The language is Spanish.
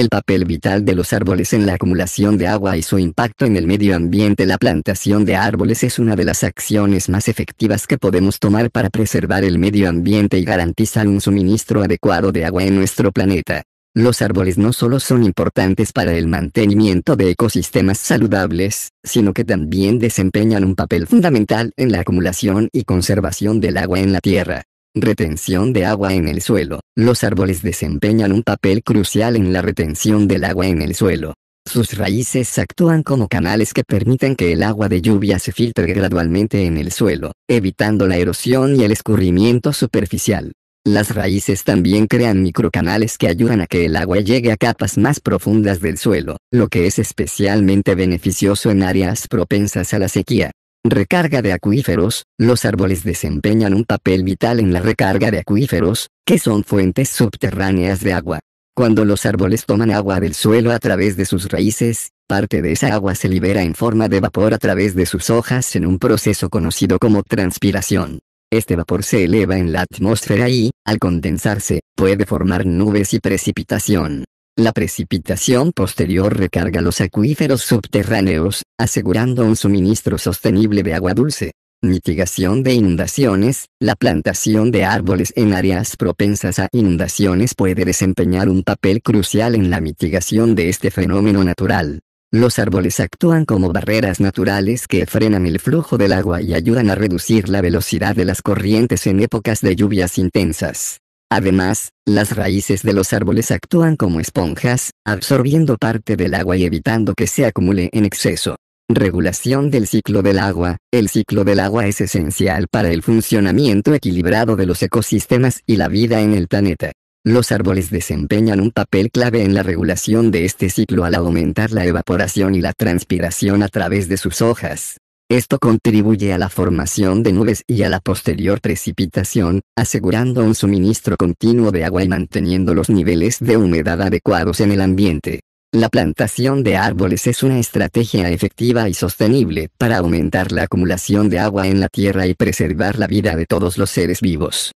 el papel vital de los árboles en la acumulación de agua y su impacto en el medio ambiente. La plantación de árboles es una de las acciones más efectivas que podemos tomar para preservar el medio ambiente y garantizar un suministro adecuado de agua en nuestro planeta. Los árboles no solo son importantes para el mantenimiento de ecosistemas saludables, sino que también desempeñan un papel fundamental en la acumulación y conservación del agua en la Tierra. Retención de agua en el suelo. Los árboles desempeñan un papel crucial en la retención del agua en el suelo. Sus raíces actúan como canales que permiten que el agua de lluvia se filtre gradualmente en el suelo, evitando la erosión y el escurrimiento superficial. Las raíces también crean microcanales que ayudan a que el agua llegue a capas más profundas del suelo, lo que es especialmente beneficioso en áreas propensas a la sequía. Recarga de acuíferos, los árboles desempeñan un papel vital en la recarga de acuíferos, que son fuentes subterráneas de agua. Cuando los árboles toman agua del suelo a través de sus raíces, parte de esa agua se libera en forma de vapor a través de sus hojas en un proceso conocido como transpiración. Este vapor se eleva en la atmósfera y, al condensarse, puede formar nubes y precipitación. La precipitación posterior recarga los acuíferos subterráneos, asegurando un suministro sostenible de agua dulce. Mitigación de inundaciones. La plantación de árboles en áreas propensas a inundaciones puede desempeñar un papel crucial en la mitigación de este fenómeno natural. Los árboles actúan como barreras naturales que frenan el flujo del agua y ayudan a reducir la velocidad de las corrientes en épocas de lluvias intensas. Además, las raíces de los árboles actúan como esponjas, absorbiendo parte del agua y evitando que se acumule en exceso. Regulación del ciclo del agua. El ciclo del agua es esencial para el funcionamiento equilibrado de los ecosistemas y la vida en el planeta. Los árboles desempeñan un papel clave en la regulación de este ciclo al aumentar la evaporación y la transpiración a través de sus hojas. Esto contribuye a la formación de nubes y a la posterior precipitación, asegurando un suministro continuo de agua y manteniendo los niveles de humedad adecuados en el ambiente. La plantación de árboles es una estrategia efectiva y sostenible para aumentar la acumulación de agua en la tierra y preservar la vida de todos los seres vivos.